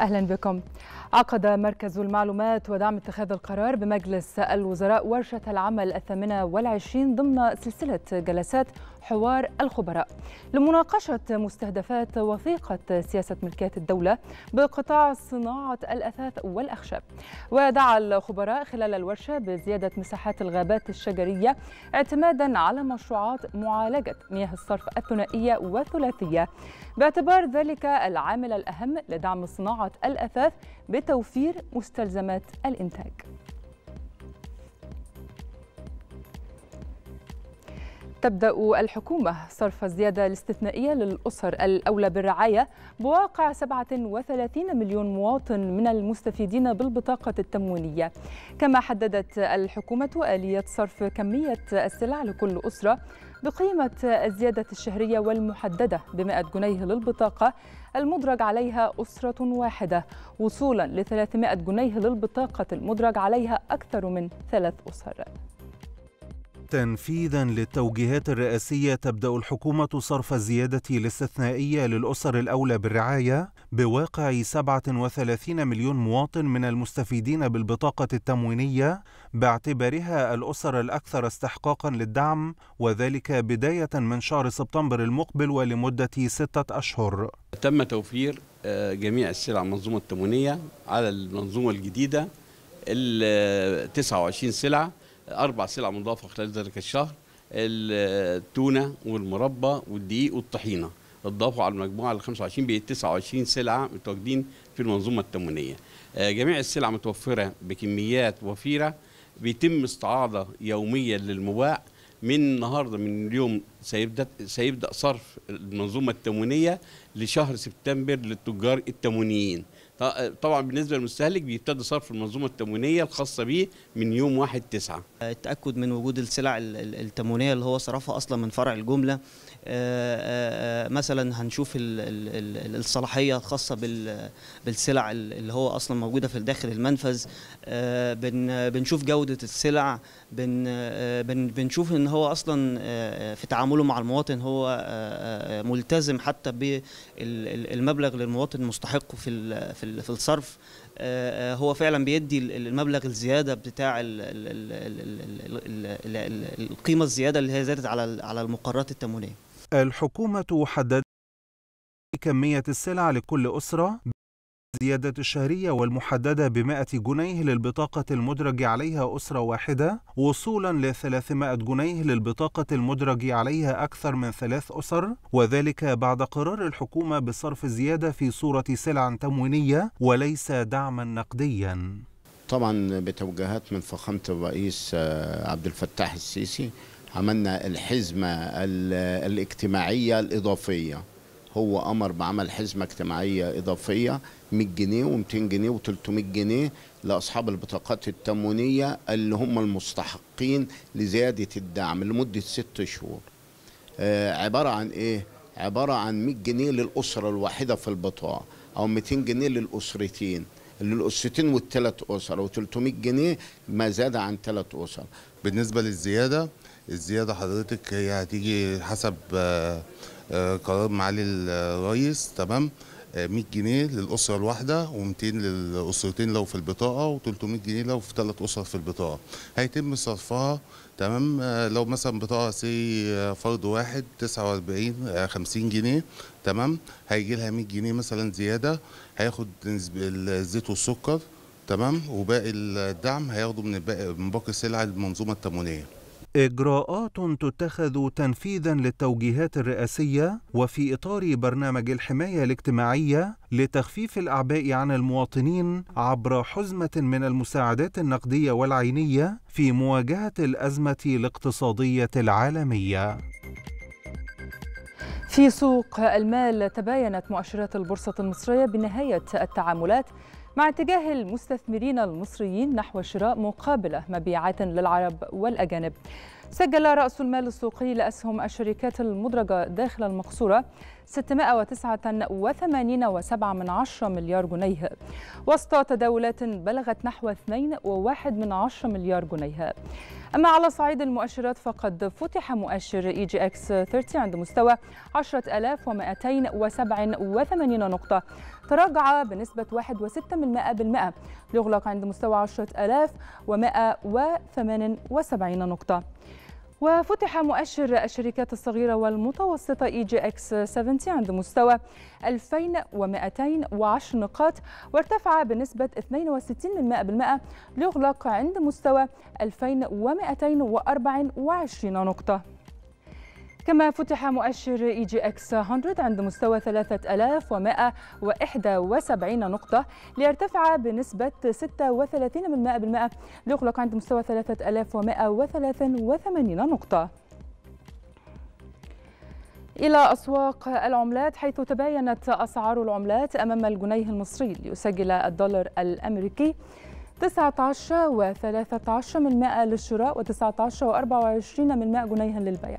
أهلا بكم عقد مركز المعلومات ودعم اتخاذ القرار بمجلس الوزراء ورشة العمل الثامنة والعشرين ضمن سلسلة جلسات حوار الخبراء لمناقشة مستهدفات وثيقة سياسة ملكية الدولة بقطاع صناعة الأثاث والأخشاب ودعا الخبراء خلال الورشة بزيادة مساحات الغابات الشجرية اعتمادا على مشروعات معالجة مياه الصرف الثنائية والثلاثية باعتبار ذلك العامل الأهم لدعم صناعة الأثاث بتوفير مستلزمات الإنتاج تبدأ الحكومة صرف الزيادة الاستثنائية للأسر الأولى بالرعاية بواقع 37 مليون مواطن من المستفيدين بالبطاقة التموينية كما حددت الحكومة آلية صرف كمية السلع لكل أسرة بقيمة الزيادة الشهرية والمحددة بمئة جنيه للبطاقة المدرج عليها أسرة واحدة وصولا لثلاثمائة 300 جنيه للبطاقة المدرج عليها أكثر من ثلاث أسر تنفيذا للتوجيهات الرئاسية تبدأ الحكومة صرف الزيادة الاستثنائية للأسر الأولى بالرعاية بواقع 37 مليون مواطن من المستفيدين بالبطاقة التموينية باعتبارها الأسر الأكثر استحقاقا للدعم وذلك بداية من شهر سبتمبر المقبل ولمدة ستة أشهر تم توفير آه، جميع السلع منظومة التموينية على المنظومة الجديدة ال 29 سلعة اربع سلع مضافه خلال ذلك الشهر التونه والمربى والدقيق والطحينه اتضافوا على المجموعه ال 25 بقت 29 سلعه متواجدين في المنظومه التموينيه. آه، جميع السلع متوفره بكميات وفيره بيتم استعاضه يوميا للمباع من النهارده من اليوم سيبدا سيبدا صرف المنظومه التموينيه لشهر سبتمبر للتجار التموينيين. طبعا بالنسبه للمستهلك بيبتدي صرف المنظومه التموينيه الخاصه بيه من يوم 1 9 آه، التاكد من وجود السلع التموينيه اللي هو صرفها اصلا من فرع الجمله آه، آه، مثلا هنشوف الصلاحيه الخاصه بالسلع اللي هو اصلا موجوده في داخل المنفذ بنشوف جوده السلع بنشوف ان هو اصلا في تعامله مع المواطن هو ملتزم حتى بالمبلغ للمواطن مستحقه في في الصرف هو فعلا بيدي المبلغ الزياده بتاع القيمه الزياده اللي هي زادت على على المقررات التموينيه. الحكومه حددت كميه السلع لكل اسره الزيادة الشهرية والمحددة ب 100 جنيه للبطاقة المدرج عليها أسرة واحدة وصولا ل 300 جنيه للبطاقة المدرج عليها أكثر من ثلاث أسر وذلك بعد قرار الحكومة بصرف الزيادة في صورة سلع تموينية وليس دعما نقديا طبعا بتوجيهات من فخامة الرئيس آه، عبد الفتاح السيسي عملنا الحزمة الاجتماعية الإضافية هو امر بعمل حزمه اجتماعيه اضافيه 100 جنيه و200 جنيه و300 جنيه لاصحاب البطاقات التموينيه اللي هم المستحقين لزياده الدعم لمده ست شهور. آه عباره عن ايه؟ عباره عن 100 جنيه للاسره الواحده في البطاقه او 200 جنيه للاسرتين. للأسرتين والثلاث أسر و300 جنيه ما زاد عن ثلاث أسر بالنسبة للزيادة الزيادة حضرتك هي هتيجي حسب آه، آه، قرار معالي الرئيس تمام 100 آه، جنيه للأسرة الواحدة و200 للأسرتين لو في البطاقة و300 جنيه لو في ثلاث أسر في البطاقة هيتم صرفها تمام آه، لو مثلا بطاقة سي فرد واحد 49 50 جنيه تمام هيجي لها 100 جنيه مثلا زيادة هياخد الزيت والسكر تمام وباقي الدعم هياخده من باقي السلع المنظومة التموينية إجراءات تتخذ تنفيذا للتوجيهات الرئاسية وفي إطار برنامج الحماية الاجتماعية لتخفيف الأعباء عن المواطنين عبر حزمة من المساعدات النقدية والعينية في مواجهة الأزمة الاقتصادية العالمية. في سوق المال تباينت مؤشرات البورصة المصرية بنهاية التعاملات مع اتجاه المستثمرين المصريين نحو شراء مقابله مبيعات للعرب والأجانب سجل رأس المال السوقي لأسهم الشركات المدرجة داخل المقصورة 689.7 مليار جنيه وسط تداولات بلغت نحو 2.1 مليار جنيه أما على صعيد المؤشرات فقد فتح مؤشر إي جي إكس 30 عند مستوى 10287 نقطة تراجع بنسبة 1.6% ليغلق عند مستوى 10178 نقطة وفتح مؤشر الشركات الصغيرة والمتوسطة اي جي اكس 70 عند مستوى 2210 نقاط وارتفع بنسبة 62% ليغلق عند مستوى 2224 نقطة كما فتح مؤشر اي جي اكس 100 عند مستوى 3171 نقطة ليرتفع بنسبة 36% ليغلق عند مستوى 3183 نقطة إلى أسواق العملات حيث تباينت أسعار العملات أمام الجنيه المصري ليسجل الدولار الأمريكي 19 و 13 من للشراء و 19 و 24 من جنيها للبيع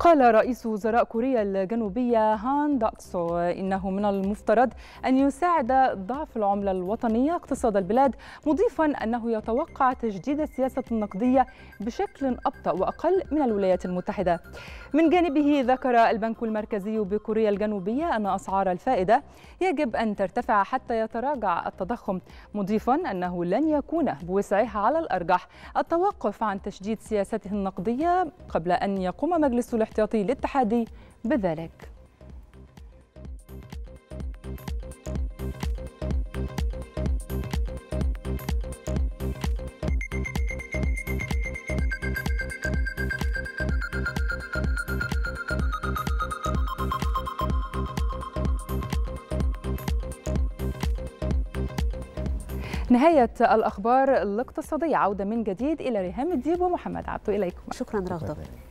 قال رئيس وزراء كوريا الجنوبية هان داكسو إنه من المفترض أن يساعد ضعف العملة الوطنية اقتصاد البلاد مضيفا أنه يتوقع تجديد السياسة النقدية بشكل أبطأ وأقل من الولايات المتحدة من جانبه ذكر البنك المركزي بكوريا الجنوبية أن أسعار الفائدة يجب أن ترتفع حتى يتراجع التضخم مضيفا أنه لن يكون بوسعه على الأرجح التوقف عن تشديد سياسته النقدية قبل أن يقوم مجلس الاحتلال الاحتياطي الاتحادي بذلك نهاية الأخبار الاقتصادية عودة من جديد إلى ريهام الديب ومحمد عبدو إليكم شكرا رغدة